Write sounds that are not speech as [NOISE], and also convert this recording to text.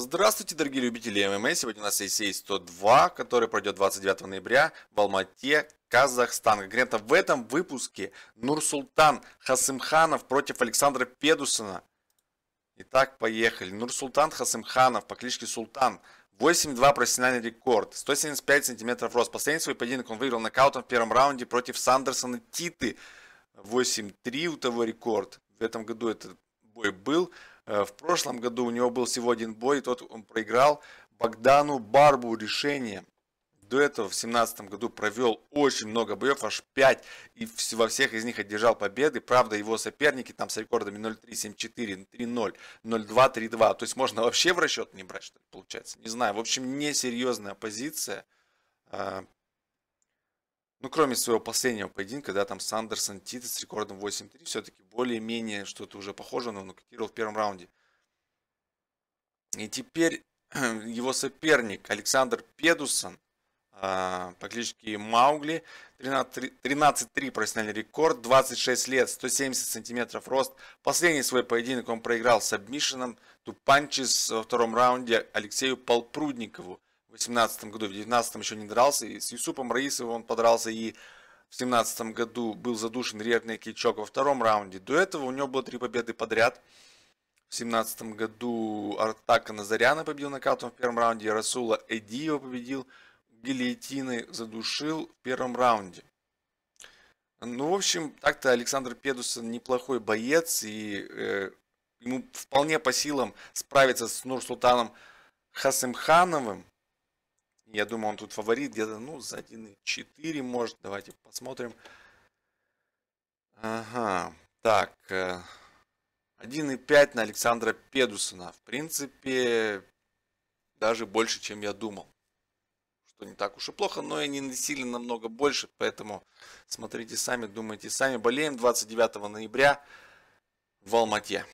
Здравствуйте, дорогие любители ММА! Сегодня у нас есть сей 102, который пройдет 29 ноября в Алмате, Казахстан. Конкретно в этом выпуске Нурсултан Хасымханов против Александра Педусона. Итак, поехали. Нурсултан Хасымханов по кличке Султан 8-2 профессиональный рекорд, 175 сантиметров рост. Последний свой поединок он выиграл нокаутом в первом раунде против Сандерсона Титы. 8-3 у того рекорд. В этом году этот бой был. Э, в прошлом году у него был всего один бой, и тот он проиграл Богдану Барбу решением. До этого в 2017 году провел очень много боев, аж 5, и во всех из них одержал победы. Правда, его соперники там с рекордами 0-3, 7-4, 3-0, То есть можно вообще в расчет не брать, что получается. Не знаю. В общем, несерьезная позиция. Э, ну, кроме своего последнего поединка, да, там Сандерсон Тита с рекордом 8-3, все-таки более-менее что-то уже похоже, но он нокаутировал в первом раунде. И теперь [CLEARS THROAT] его соперник Александр Педусон э, по кличке Маугли, 13-3 профессиональный рекорд, 26 лет, 170 сантиметров рост. Последний свой поединок он проиграл с обмишином Тупанчис во втором раунде Алексею Полпрудникову в 18 году, в 19 еще не дрался. И с Юсупом Раисовым он подрался и в 17 году был задушен ревный кичок во втором раунде. До этого у него было три победы подряд. В 17 году Артака Назаряна победил нокаутом в первом раунде, Расула Эдиева победил, гильотины задушил в первом раунде. Ну, в общем, так-то Александр Педусон неплохой боец, и э, ему вполне по силам справиться с Нурсултаном Хасымхановым. Я думаю, он тут фаворит где-то, ну, за 1,4 может. Давайте посмотрим. Ага, так. 1,5 э, на Александра Педусона. В принципе, даже больше, чем я думал. Что не так уж и плохо, но и не сильно намного больше. Поэтому смотрите сами, думайте сами. Болеем 29 ноября в Алмате.